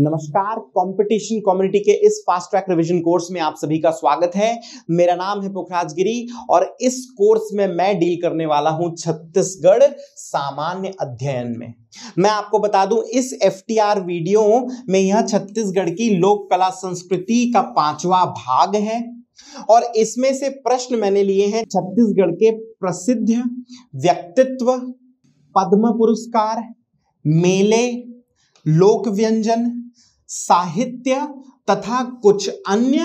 नमस्कार competition community के इस फास्ट ट्रैक रिवीजन कोर्स में आप सभी का स्वागत है मेरा नाम है पुखराज गिरी और इस कोर्स में मैं डील करने वाला हूं छत्तीसगढ़ सामान्य अध्ययन में मैं आपको बता दूं इस एफ वीडियो में यह छत्तीसगढ़ की लोक कला संस्कृति का पांचवा भाग है और इसमें से प्रश्न मैंने लिए हैं छत्तीसगढ़ के प्रसिद्ध व्यक्तित्व पद्म पुरस्कार मेले लोक व्यंजन साहित्य तथा कुछ अन्य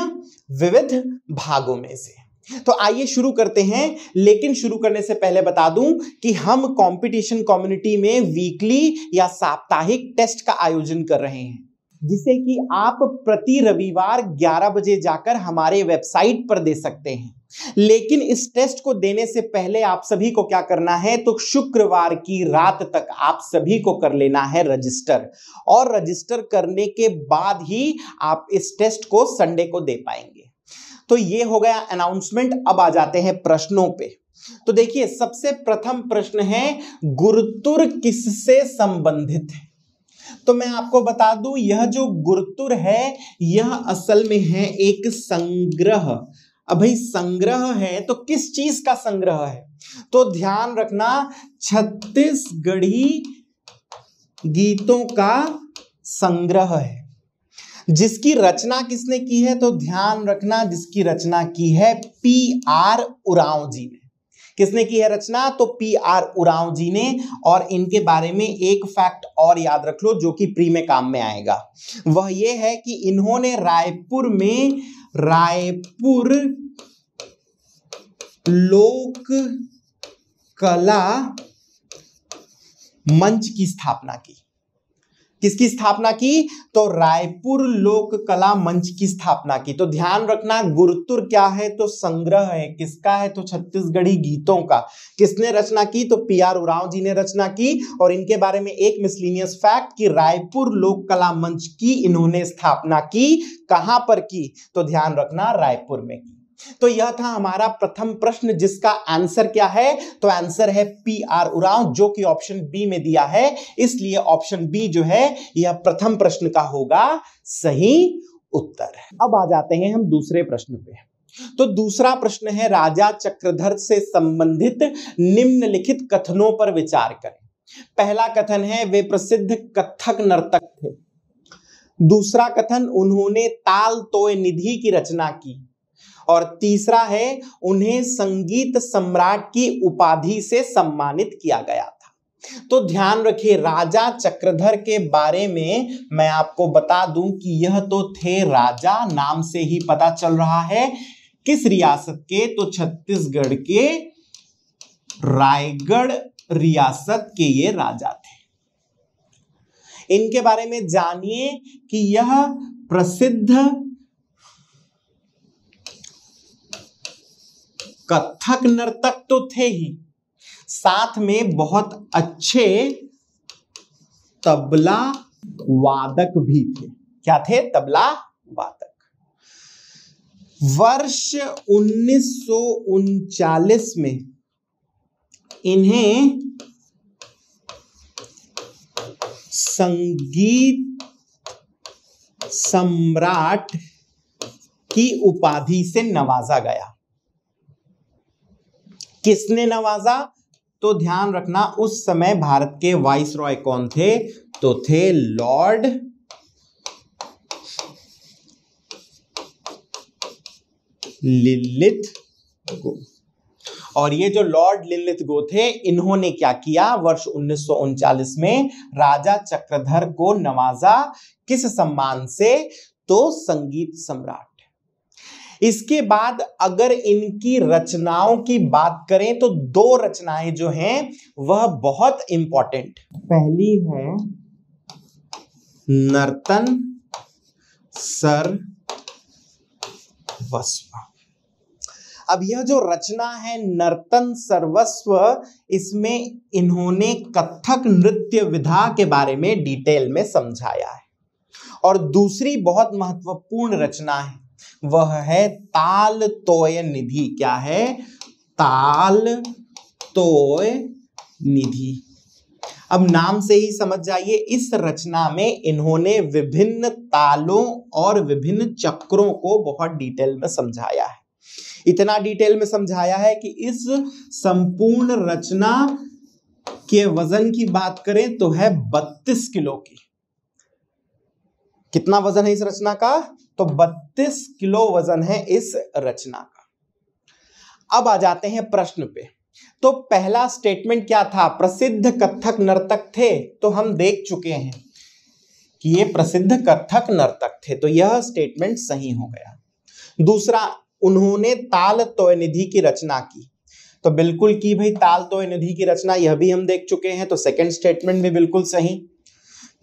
विविध भागों में से तो आइए शुरू करते हैं लेकिन शुरू करने से पहले बता दूं कि हम कंपटीशन कम्युनिटी में वीकली या साप्ताहिक टेस्ट का आयोजन कर रहे हैं जिसे कि आप प्रति रविवार 11 बजे जाकर हमारे वेबसाइट पर दे सकते हैं लेकिन इस टेस्ट को देने से पहले आप सभी को क्या करना है तो शुक्रवार की रात तक आप सभी को कर लेना है रजिस्टर और रजिस्टर करने के बाद ही आप इस टेस्ट को संडे को दे पाएंगे तो ये हो गया अनाउंसमेंट अब आ जाते हैं प्रश्नों पे तो देखिए सबसे प्रथम प्रश्न है गुरुतुर किससे संबंधित है तो मैं आपको बता दूं यह जो गुरतुर है यह असल में है एक संग्रह अब भाई संग्रह है तो किस चीज का संग्रह है तो ध्यान रखना छत्तीसगढ़ी गीतों का संग्रह है जिसकी रचना किसने की है तो ध्यान रखना जिसकी रचना की है पी आर उराव जी ने किसने की है रचना तो पी आर उरांव जी ने और इनके बारे में एक फैक्ट और याद रख लो जो कि प्री में काम में आएगा वह यह है कि इन्होंने रायपुर में रायपुर लोक कला मंच की स्थापना की किसकी स्थापना की तो रायपुर लोक कला मंच की स्थापना की तो ध्यान रखना गुरुतुर क्या है तो संग्रह है किसका है तो छत्तीसगढ़ी गीतों का किसने रचना की तो पी आर उराव जी ने रचना की और इनके बारे में एक मिसलिनियस फैक्ट कि रायपुर लोक कला मंच की इन्होंने स्थापना की कहां पर की तो ध्यान रखना रायपुर में की तो यह था हमारा प्रथम प्रश्न जिसका आंसर क्या है तो आंसर है पी आर उराव जो कि ऑप्शन बी में दिया है इसलिए ऑप्शन बी जो है यह प्रथम प्रश्न का होगा सही उत्तर अब आ जाते हैं हम दूसरे प्रश्न पे तो दूसरा प्रश्न है राजा चक्रधर से संबंधित निम्नलिखित कथनों पर विचार करें पहला कथन है वे प्रसिद्ध कथक नर्तक थे दूसरा कथन उन्होंने ताल तोय निधि की रचना की और तीसरा है उन्हें संगीत सम्राट की उपाधि से सम्मानित किया गया था तो ध्यान रखिए राजा चक्रधर के बारे में मैं आपको बता दूं कि यह तो थे राजा नाम से ही पता चल रहा है किस रियासत के तो छत्तीसगढ़ के रायगढ़ रियासत के ये राजा थे इनके बारे में जानिए कि यह प्रसिद्ध कथक नर्तक तो थे ही साथ में बहुत अच्छे तबला वादक भी थे क्या थे तबला वादक वर्ष उन्नीस में इन्हें संगीत सम्राट की उपाधि से नवाजा गया किसने नवाजा तो ध्यान रखना उस समय भारत के वाइस रॉय कौन थे तो थे लॉर्ड लिलित गो और ये जो लॉर्ड लिलित गो थे इन्होंने क्या किया वर्ष उन्नीस में राजा चक्रधर को नवाजा किस सम्मान से तो संगीत सम्राट इसके बाद अगर इनकी रचनाओं की बात करें तो दो रचनाएं जो हैं वह बहुत इंपॉर्टेंट पहली है नर्तन सर वस्व अब यह जो रचना है नर्तन सर्वस्व इसमें इन्होंने कथक नृत्य विधा के बारे में डिटेल में समझाया है और दूसरी बहुत महत्वपूर्ण रचना है वह है ताल तोय निधि क्या है ताल तोय निधि अब नाम से ही समझ जाइए इस रचना में इन्होंने विभिन्न तालों और विभिन्न चक्रों को बहुत डिटेल में समझाया है इतना डिटेल में समझाया है कि इस संपूर्ण रचना के वजन की बात करें तो है 32 किलो की कितना वजन है इस रचना का तो 32 किलो वजन है इस रचना का अब आ जाते हैं प्रश्न पे तो पहला स्टेटमेंट क्या था प्रसिद्ध कथक नर्तक थे तो हम देख चुके हैं कि ये प्रसिद्ध कथक नर्तक थे तो यह स्टेटमेंट सही हो गया दूसरा उन्होंने ताल तोयनिधि की रचना की तो बिल्कुल की भाई ताल तोयनिधि की रचना यह भी हम देख चुके हैं तो सेकंड स्टेटमेंट भी बिल्कुल सही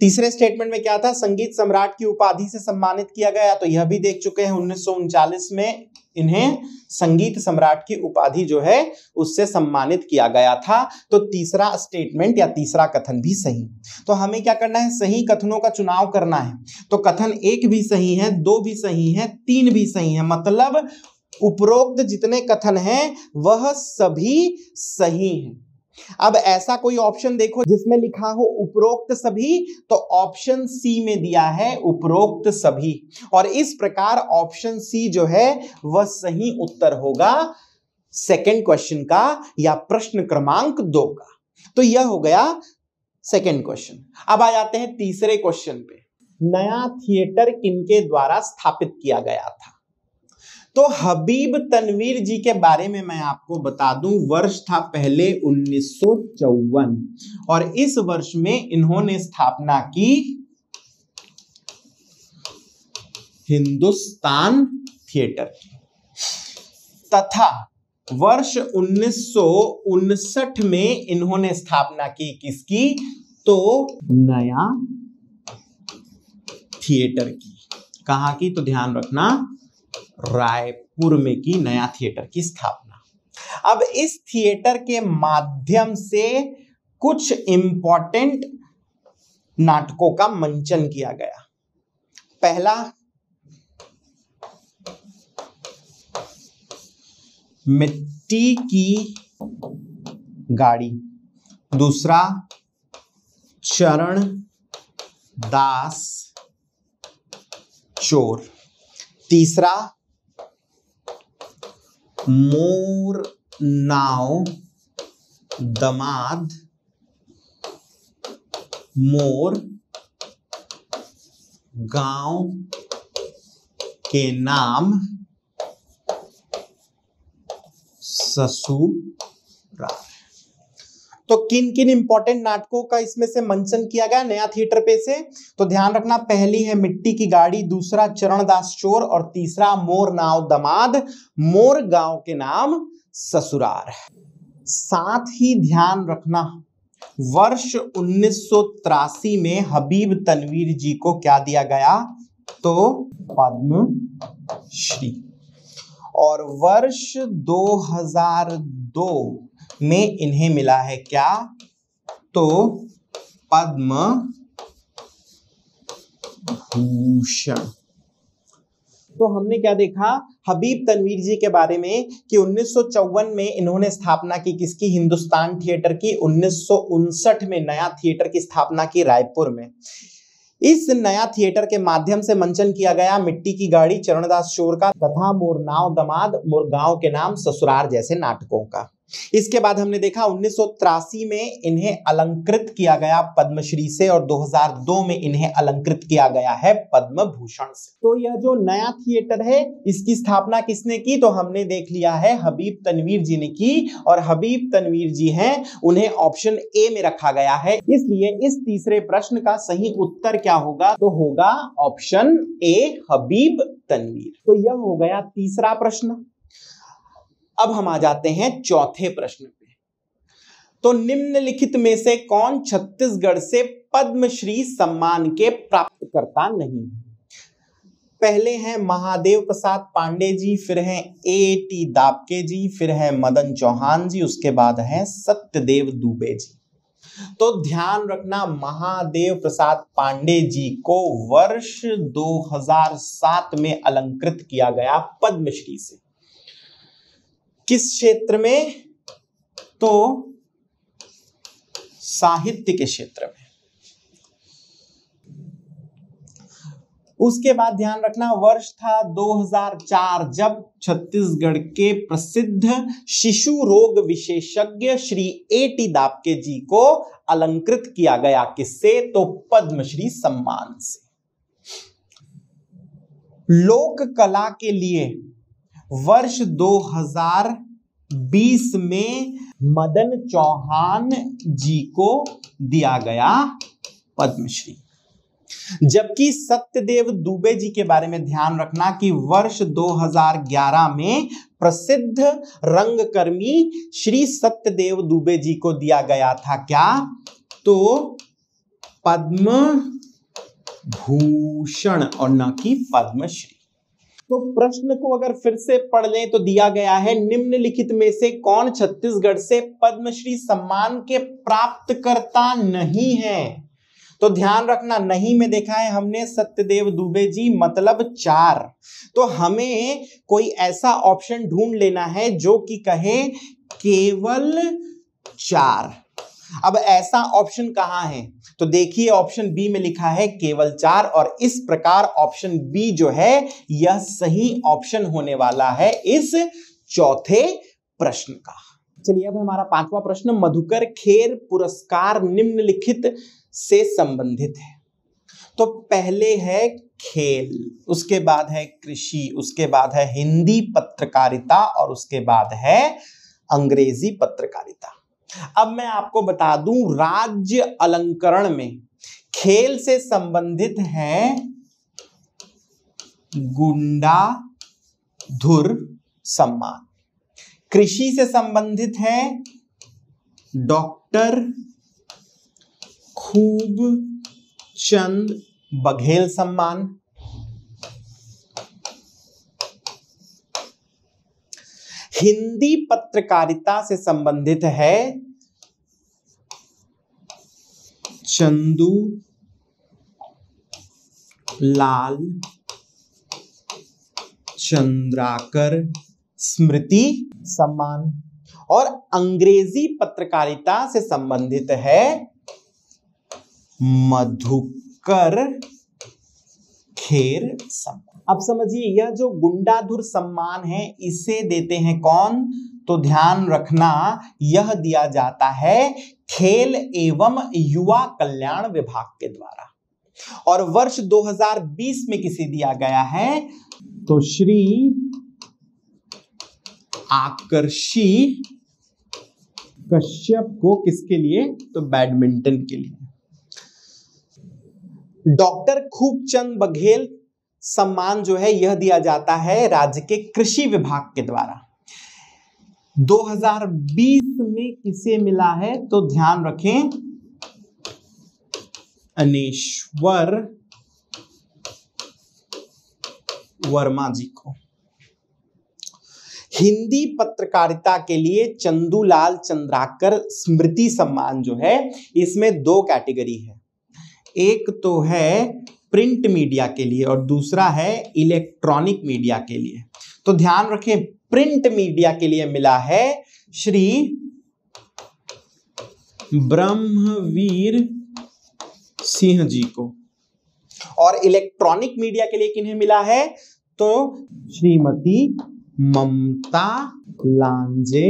तीसरे स्टेटमेंट में क्या था संगीत सम्राट की उपाधि से सम्मानित किया गया तो यह भी देख चुके हैं उन्नीस में इन्हें संगीत सम्राट की उपाधि जो है उससे सम्मानित किया गया था तो तीसरा स्टेटमेंट या तीसरा कथन भी सही तो हमें क्या करना है सही कथनों का चुनाव करना है तो कथन एक भी सही है दो भी सही है तीन भी सही है मतलब उपरोक्त जितने कथन हैं वह सभी सही हैं अब ऐसा कोई ऑप्शन देखो जिसमें लिखा हो उपरोक्त सभी तो ऑप्शन सी में दिया है उपरोक्त सभी और इस प्रकार ऑप्शन सी जो है वह सही उत्तर होगा सेकेंड क्वेश्चन का या प्रश्न क्रमांक दो का तो यह हो गया सेकेंड क्वेश्चन अब आ जाते हैं तीसरे क्वेश्चन पे नया थिएटर किनके द्वारा स्थापित किया गया था तो हबीब तनवीर जी के बारे में मैं आपको बता दूं वर्ष था पहले उन्नीस और इस वर्ष में इन्होंने स्थापना की हिंदुस्तान थिएटर तथा वर्ष उन्नीस में इन्होंने स्थापना की किसकी तो नया थिएटर की कहा की तो ध्यान रखना रायपुर में की नया थिएटर की स्थापना अब इस थिएटर के माध्यम से कुछ इंपॉर्टेंट नाटकों का मंचन किया गया पहला मिट्टी की गाड़ी दूसरा चरण दास चोर तीसरा मोर नाव दमाद मोर गांव के नाम ससुरा तो किन किन इंपॉर्टेंट नाटकों का इसमें से मंचन किया गया नया थिएटर पे से तो ध्यान रखना पहली है मिट्टी की गाड़ी दूसरा चरणदास चोर और तीसरा मोर नाव दमाद मोर गांव के नाम ससुरार साथ ही ध्यान रखना वर्ष उन्नीस में हबीब तनवीर जी को क्या दिया गया तो पद्म श्री और वर्ष 2002 में इन्हें मिला है क्या तो पद्म भूषण तो हमने क्या देखा हबीब तनवीर जी के बारे में कि उन्नीस में इन्होंने स्थापना की किसकी हिंदुस्तान थिएटर की उन्नीस में नया थिएटर की स्थापना की रायपुर में इस नया थिएटर के माध्यम से मंचन किया गया मिट्टी की गाड़ी चरणदास शोर का तथा मोर नाव दमाद मोर गांव के नाम ससुराल जैसे नाटकों का इसके बाद हमने देखा उन्नीस में इन्हें अलंकृत किया गया पद्मश्री से और 2002 में इन्हें अलंकृत किया गया है पद्म भूषण से तो यह जो नया थिएटर है इसकी स्थापना किसने की तो हमने देख लिया है हबीब तनवीर जी ने की और हबीब तनवीर जी हैं उन्हें ऑप्शन ए में रखा गया है इसलिए इस तीसरे प्रश्न का सही उत्तर क्या होगा तो होगा ऑप्शन ए हबीब तनवीर तो यह हो गया तीसरा प्रश्न अब हम आ जाते हैं चौथे प्रश्न पे तो निम्नलिखित में से कौन छत्तीसगढ़ से पद्मश्री सम्मान के प्राप्तकर्ता नहीं है पहले हैं महादेव प्रसाद पांडे जी फिर हैं ए टी दापके जी फिर हैं मदन चौहान जी उसके बाद हैं सत्यदेव दुबे जी तो ध्यान रखना महादेव प्रसाद पांडे जी को वर्ष 2007 में अलंकृत किया गया पद्मश्री से किस क्षेत्र में तो साहित्य के क्षेत्र में उसके बाद ध्यान रखना वर्ष था 2004 जब छत्तीसगढ़ के प्रसिद्ध शिशु रोग विशेषज्ञ श्री ए टी दापके जी को अलंकृत किया गया किससे तो पद्मश्री सम्मान से लोक कला के लिए वर्ष 2020 में मदन चौहान जी को दिया गया पद्मश्री जबकि सत्यदेव दुबे जी के बारे में ध्यान रखना कि वर्ष 2011 में प्रसिद्ध रंगकर्मी श्री सत्यदेव दुबे जी को दिया गया था क्या तो पद्म भूषण और न कि पद्मश्री तो प्रश्न को अगर फिर से पढ़ लें तो दिया गया है निम्नलिखित में से कौन छत्तीसगढ़ से पद्मश्री सम्मान के प्राप्तकर्ता नहीं है तो ध्यान रखना नहीं में देखा है हमने सत्यदेव दुबे जी मतलब चार तो हमें कोई ऐसा ऑप्शन ढूंढ लेना है जो कि कहे केवल चार अब ऐसा ऑप्शन कहाँ है तो देखिए ऑप्शन बी में लिखा है केवल चार और इस प्रकार ऑप्शन बी जो है यह सही ऑप्शन होने वाला है इस चौथे प्रश्न का चलिए अब हमारा पांचवा प्रश्न मधुकर खेर पुरस्कार निम्नलिखित से संबंधित है तो पहले है खेल उसके बाद है कृषि उसके बाद है हिंदी पत्रकारिता और उसके बाद है अंग्रेजी पत्रकारिता अब मैं आपको बता दूं राज्य अलंकरण में खेल से संबंधित है गुंडा धुर सम्मान कृषि से संबंधित है डॉक्टर खूब चंद बघेल सम्मान हिंदी पत्रकारिता से संबंधित है चंदू लाल चंद्राकर स्मृति सम्मान और अंग्रेजी पत्रकारिता से संबंधित है मधुकर खेर सम्मान अब समझिए यह जो गुंडाधुर सम्मान है इसे देते हैं कौन तो ध्यान रखना यह दिया जाता है खेल एवं युवा कल्याण विभाग के द्वारा और वर्ष 2020 में किसे दिया गया है तो श्री आकर्षी कश्यप को किसके लिए तो बैडमिंटन के लिए डॉक्टर खूबचंद बघेल सम्मान जो है यह दिया जाता है राज्य के कृषि विभाग के द्वारा 2020 में किसे मिला है तो ध्यान रखें अनेश्वर वर्मा जी को हिंदी पत्रकारिता के लिए चंदूलाल चंद्राकर स्मृति सम्मान जो है इसमें दो कैटेगरी है एक तो है प्रिंट मीडिया के लिए और दूसरा है इलेक्ट्रॉनिक मीडिया के लिए तो ध्यान रखें प्रिंट मीडिया के लिए मिला है श्री ब्रह्मवीर सिंह जी को और इलेक्ट्रॉनिक मीडिया के लिए किन्हें मिला है तो श्रीमती ममता लांजे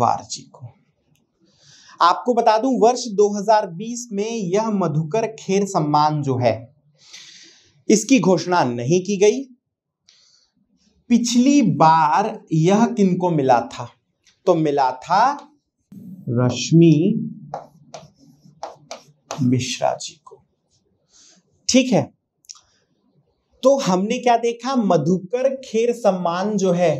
वार जी को आपको बता दूं वर्ष 2020 में यह मधुकर खेर सम्मान जो है इसकी घोषणा नहीं की गई पिछली बार यह किनको मिला था तो मिला था रश्मि मिश्रा जी को ठीक है तो हमने क्या देखा मधुकर खेर सम्मान जो है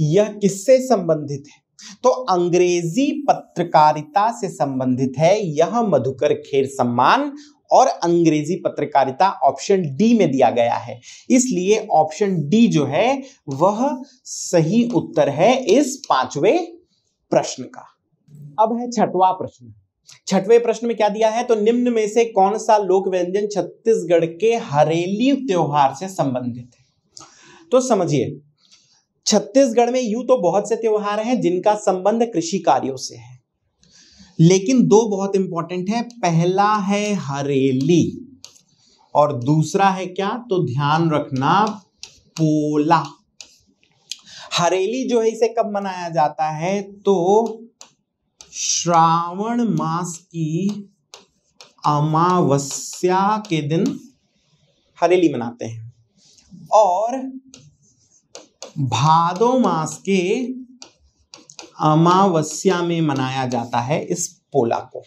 यह किससे संबंधित है तो अंग्रेजी पत्रकारिता से संबंधित है यह मधुकर खेर सम्मान और अंग्रेजी पत्रकारिता ऑप्शन डी में दिया गया है इसलिए ऑप्शन डी जो है वह सही उत्तर है इस पांचवें प्रश्न का अब है छठवां प्रश्न छठवें प्रश्न में क्या दिया है तो निम्न में से कौन सा लोक व्यंजन छत्तीसगढ़ के हरेली त्योहार से संबंधित है तो समझिए छत्तीसगढ़ में यूं तो बहुत से त्यौहार हैं जिनका संबंध कृषि कार्यों से है लेकिन दो बहुत इंपॉर्टेंट है पहला है हरेली और दूसरा है क्या तो ध्यान रखना पोला हरेली जो है इसे कब मनाया जाता है तो श्रावण मास की अमावस्या के दिन हरेली मनाते हैं और भादो मास के अमावस्या में मनाया जाता है इस पोला को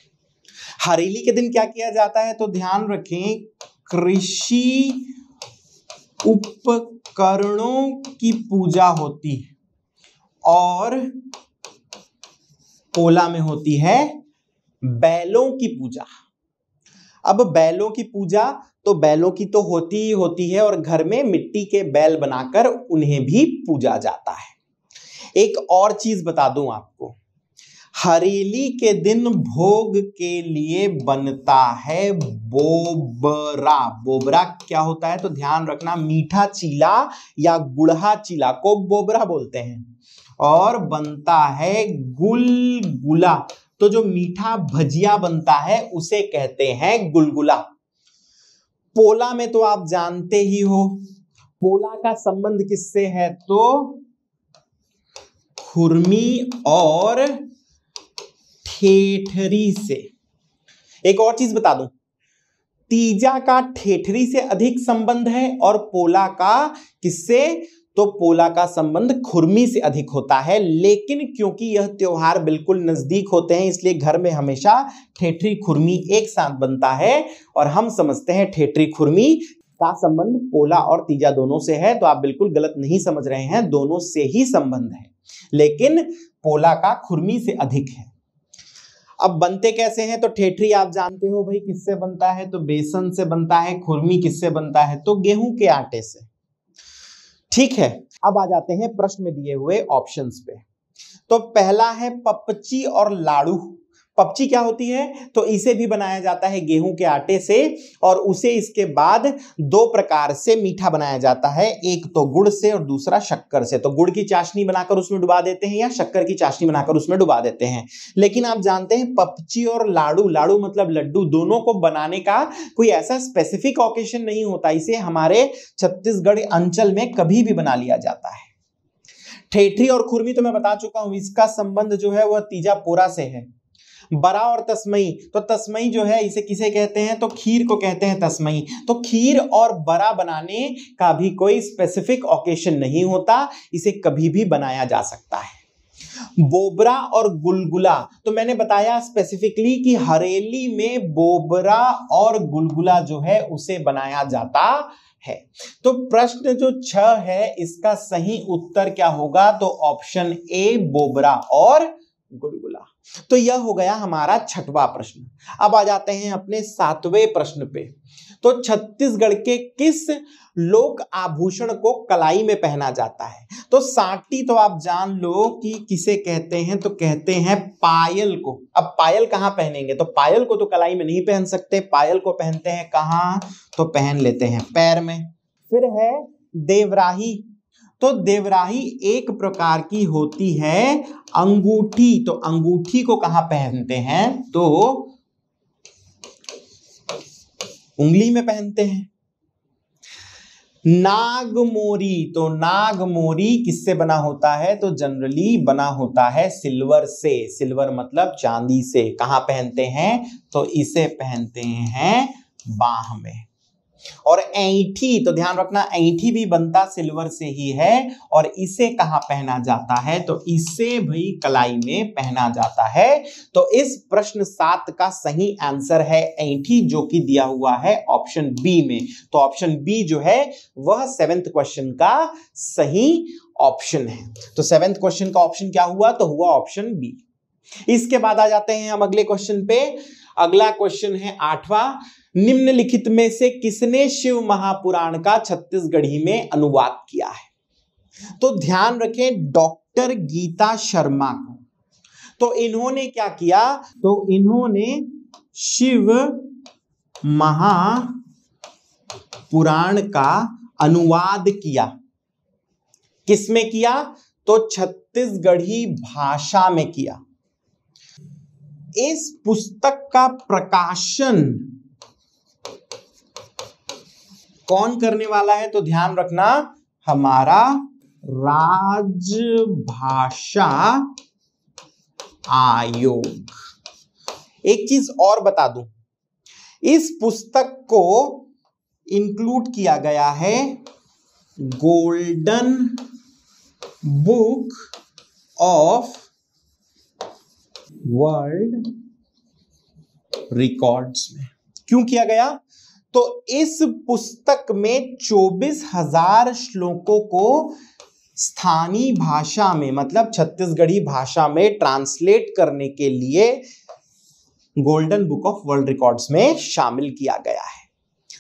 हरेली के दिन क्या किया जाता है तो ध्यान रखें कृषि उपकरणों की पूजा होती है और पोला में होती है बैलों की पूजा अब बैलों की पूजा तो बैलों की तो होती ही होती है और घर में मिट्टी के बैल बनाकर उन्हें भी पूजा जाता है एक और चीज बता दूं आपको हरेली के दिन भोग के लिए बनता है बोबरा बोबरा क्या होता है तो ध्यान रखना मीठा चीला या गुड़हा चीला को बोबरा बोलते हैं और बनता है गुलगुला तो जो मीठा भजिया बनता है उसे कहते हैं गुलगुला पोला में तो आप जानते ही हो पोला का संबंध किससे है तो खुरमी और ठेठरी से एक और चीज बता दूं तीजा का ठेठरी से अधिक संबंध है और पोला का किससे तो पोला का संबंध खुरमी से अधिक होता है लेकिन क्योंकि यह त्यौहार बिल्कुल नज़दीक होते हैं इसलिए घर में हमेशा ठेठरी खुरमी एक साथ बनता है और हम समझते हैं ठेठरी खुरमी का संबंध पोला और तीजा दोनों से है तो आप बिल्कुल गलत नहीं समझ रहे हैं दोनों से ही संबंध है लेकिन पोला का खुरमी से अधिक है अब बनते कैसे हैं तो ठेठरी आप जानते हो भाई किससे बनता है तो बेसन से बनता है खुरमी किससे बनता है तो गेहूं के आटे से ठीक है अब आ जाते हैं प्रश्न में दिए हुए ऑप्शंस पे तो पहला है पपची और लाड़ू पपची क्या होती है तो इसे भी बनाया जाता है गेहूं के आटे से और उसे इसके बाद दो प्रकार से मीठा बनाया जाता है एक तो गुड़ से और दूसरा शक्कर से तो गुड़ की चाशनी बनाकर उसमें डुबा देते हैं या शक्कर की चाशनी बनाकर उसमें डुबा देते हैं लेकिन आप जानते हैं पपची और लाड़ू लाड़ू मतलब लड्डू दोनों को बनाने का कोई ऐसा स्पेसिफिक ऑकेशन नहीं होता इसे हमारे छत्तीसगढ़ अंचल में कभी भी बना लिया जाता है ठेठरी और खुरमी तो मैं बता चुका हूं इसका संबंध जो है वह तीजापोरा से है बरा और तस्मई तो तस्मई जो है इसे किसे कहते हैं तो खीर को कहते हैं तस्मई तो खीर और बरा बनाने का भी कोई स्पेसिफिक ओकेशन नहीं होता इसे कभी भी बनाया जा सकता है बोबरा और गुलगुला तो मैंने बताया स्पेसिफिकली कि हरेली में बोबरा और गुलगुला जो है उसे बनाया जाता है तो प्रश्न जो छ है इसका सही उत्तर क्या होगा तो ऑप्शन ए बोबरा और गुलगुला तो यह हो गया हमारा छठवा प्रश्न अब आ जाते हैं अपने सातवें प्रश्न पे तो छत्तीसगढ़ के किस लोक आभूषण को कलाई में पहना जाता है तो साटी तो आप जान लो कि किसे कहते हैं तो कहते हैं पायल को अब पायल कहाँ पहनेंगे तो पायल को तो कलाई में नहीं पहन सकते पायल को पहनते हैं कहाँ तो पहन लेते हैं पैर में फिर है देवराही तो देवराही एक प्रकार की होती है अंगूठी तो अंगूठी को कहा पहनते हैं तो उंगली में पहनते हैं नागमोरी तो नागमोरी किससे बना होता है तो जनरली बना होता है सिल्वर से सिल्वर मतलब चांदी से कहा पहनते हैं तो इसे पहनते हैं बाह में और ऐठी तो ध्यान रखना ऐठी भी बनता सिल्वर से ही है और इसे कहा पहना जाता है तो इसे भी कलाई में पहना जाता है तो इस प्रश्न सात का सही आंसर है ऐठी जो कि दिया हुआ है ऑप्शन बी में तो ऑप्शन बी जो है वह सेवेंथ क्वेश्चन का सही ऑप्शन है तो सेवेंथ क्वेश्चन का ऑप्शन क्या हुआ तो हुआ ऑप्शन बी इसके बाद आ जाते हैं हम अगले क्वेश्चन पे अगला क्वेश्चन है आठवां निम्नलिखित में से किसने शिव महापुराण का छत्तीसगढ़ी में अनुवाद किया है तो ध्यान रखें डॉक्टर गीता शर्मा को तो इन्होंने क्या किया तो इन्होंने शिव महापुराण का अनुवाद किया किसमें किया तो छत्तीसगढ़ी भाषा में किया इस पुस्तक का प्रकाशन कौन करने वाला है तो ध्यान रखना हमारा राजभाषा आयोग एक चीज और बता दूं इस पुस्तक को इंक्लूड किया गया है golden book of world records में क्यों किया गया तो इस पुस्तक में चौबीस हजार श्लोकों को स्थानीय भाषा में मतलब छत्तीसगढ़ी भाषा में ट्रांसलेट करने के लिए golden book of world records में शामिल किया गया है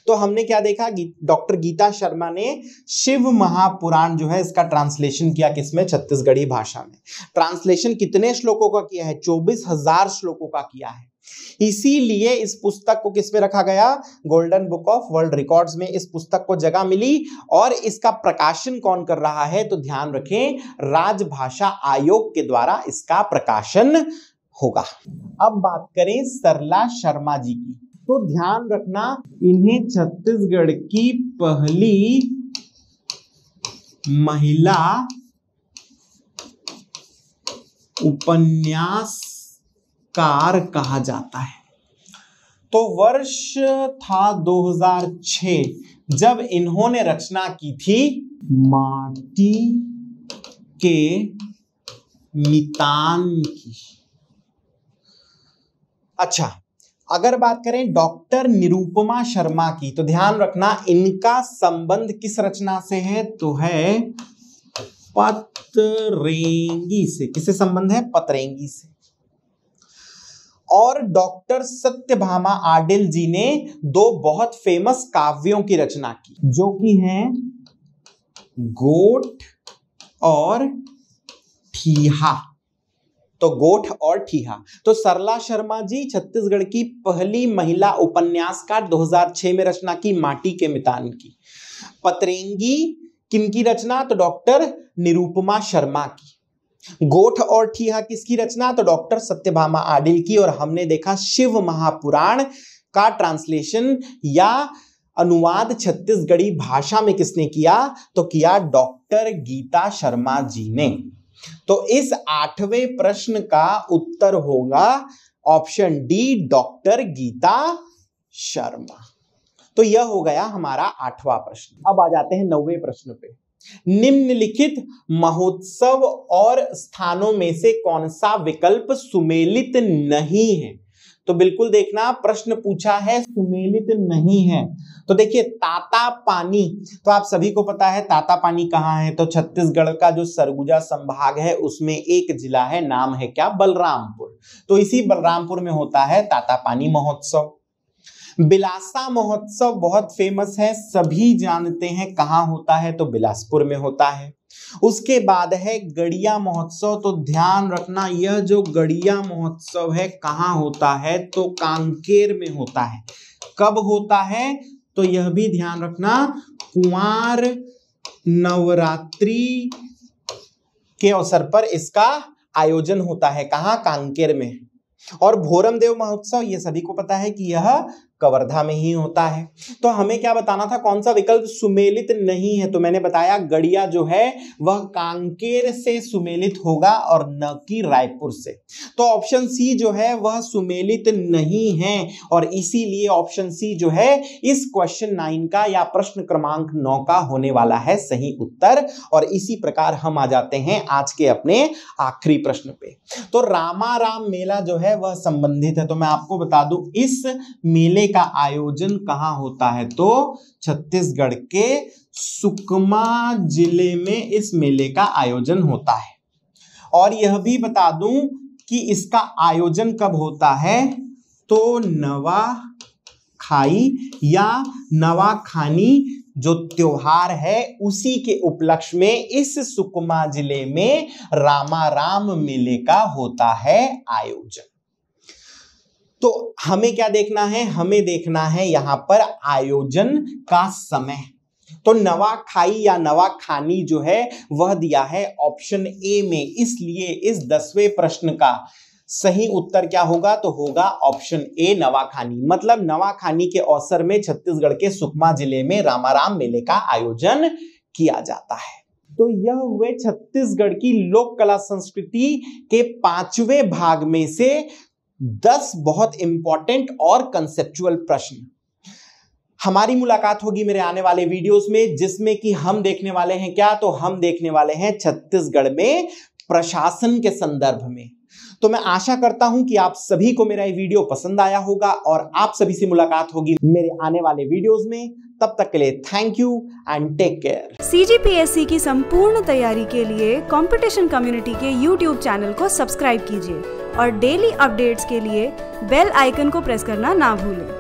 तो हमने क्या देखा गी, डॉक्टर गीता शर्मा ने शिव महापुराण जो है इसका ट्रांसलेशन किया किसमें छत्तीसगढ़ी भाषा में ट्रांसलेशन कितने श्लोकों का किया है चौबीस हजार श्लोकों का किया है इसीलिए इस पुस्तक को किस रखा गया golden book of world records में इस पुस्तक को जगह मिली और इसका प्रकाशन कौन कर रहा है तो ध्यान रखें राजभाषा आयोग के द्वारा इसका प्रकाशन होगा अब बात करें सरला शर्मा जी की तो ध्यान रखना इन्हें छत्तीसगढ़ की पहली महिला उपन्यास कार कहा जाता है तो वर्ष था 2006 जब इन्होंने रचना की थी माटी के मितान की अच्छा अगर बात करें डॉक्टर निरूपमा शर्मा की तो ध्यान रखना इनका संबंध किस रचना से है तो है पतरेंगी से किससे संबंध है पतरेंगी से और डॉक्टर सत्यभामा आडिल जी ने दो बहुत फेमस काव्यों की रचना की जो कि हैं गोट और ठीहा तो गोठ और ठीहा तो सरला शर्मा जी छत्तीसगढ़ की पहली महिला उपन्यासकार 2006 में रचना की माटी के मितान की पतरेंगी किनकी रचना तो डॉक्टर निरूपमा शर्मा की गोठ और ठीहा किसकी रचना तो डॉक्टर सत्यभामा आडिल की और हमने देखा शिव महापुराण का ट्रांसलेशन या अनुवाद छत्तीसगढ़ी भाषा में किसने किया तो किया डॉक्टर गीता शर्मा जी ने तो इस आठवें प्रश्न का उत्तर होगा option D doctor Geeta Sharma तो यह हो गया हमारा आठवां प्रश्न अब आ जाते हैं नौवे प्रश्न पे निम्नलिखित महोत्सव और स्थानों में से कौन सा विकल्प सुमेलित नहीं है तो बिल्कुल देखना प्रश्न पूछा है सुमेलित नहीं है तो देखिए ताता पानी तो आप सभी को पता है ताता पानी कहाँ है तो छत्तीसगढ़ का जो सरगुजा संभाग है उसमें एक जिला है नाम है क्या बलरामपुर तो इसी बलरामपुर में होता है ताता पानी महोत्सव बिलासा महोत्सव बहुत फेमस है सभी जानते हैं कहाँ होता है तो बिलासपुर में होता है उसके बाद है गड़िया महोत्सव तो ध्यान रखना यह जो गड़िया महोत्सव है कहाँ होता है तो कांकेर में होता है कब होता है तो यह भी ध्यान रखना कुमार नवरात्रि के अवसर पर इसका आयोजन होता है कहाँ कांकेर में और भोरमदेव महोत्सव यह सभी को पता है कि यह कवर्धा में ही होता है तो हमें क्या बताना था कौन सा विकल्प सुमेलित नहीं है तो मैंने बताया गड़िया जो है वह कांकेर से सुमेलित होगा और न कि रायपुर से तो ऑप्शन सी जो है वह सुमेलित नहीं है और इसीलिए ऑप्शन सी जो है इस क्वेश्चन नाइन का या प्रश्न क्रमांक नौ का होने वाला है सही उत्तर और इसी प्रकार हम आ जाते हैं आज के अपने आखिरी प्रश्न पे तो रामाराम मेला जो है वह संबंधित है तो मैं आपको बता दू इस मेले का आयोजन कहाँ होता है तो छत्तीसगढ़ के सुकमा जिले में इस मेले का आयोजन होता है और यह भी बता दूं कि इसका आयोजन कब होता है तो नवा खाई या नवा खानी जो त्योहार है उसी के उपलक्ष में इस सुकमा जिले में रामाराम मेले का होता है आयोजन तो हमें क्या देखना है हमें देखना है यहां पर आयोजन का समय तो नवा खाई या नवा खानी जो है वह दिया है ऑप्शन ए में इसलिए इस दसवें प्रश्न का सही उत्तर क्या होगा तो होगा ऑप्शन ए नवाखानी मतलब नवाखानी के अवसर में छत्तीसगढ़ के सुकमा जिले में रामाराम मेले का आयोजन किया जाता है तो यह हुए छत्तीसगढ़ की लोक कला संस्कृति के पांचवें भाग में से दस बहुत इंपॉर्टेंट और कंसेप्चुअल प्रश्न हमारी मुलाकात होगी मेरे आने वाले वीडियोस में जिसमें कि हम देखने वाले हैं क्या तो हम देखने वाले हैं छत्तीसगढ़ में प्रशासन के संदर्भ में तो मैं आशा करता हूं कि आप सभी को मेरा ये वीडियो पसंद आया होगा और आप सभी से मुलाकात होगी मेरे आने वाले वीडियोस में तब तक के लिए thank you and take care CGPSC की संपूर्ण तैयारी के लिए कंपटीशन कम्युनिटी के यूट्यूब चैनल को सब्सक्राइब कीजिए और डेली अपडेट्स के लिए बेल आइकन को प्रेस करना ना भूलें